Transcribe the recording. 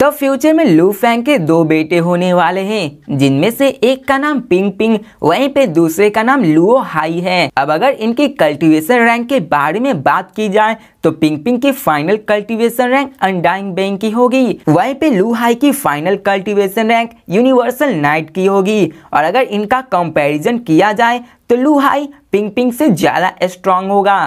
तो फ्यूचर में लू फैंग के दो बेटे होने वाले हैं जिनमें से एक का नाम पिंग पिंग वहीं पे दूसरे का नाम लुओ हाई है अब अगर इनकी कल्टीवेशन रैंक के बारे में बात की जाए तो पिंग पिंग की final cultivation rank undying bank की होगी वहीं पे लू हाई की final cultivation rank universal night की होगी और अगर इनका कंपेरिजन किया जाए तो लू हाई पिंग पिंग से ज़्यादा स्ट्रांग होगा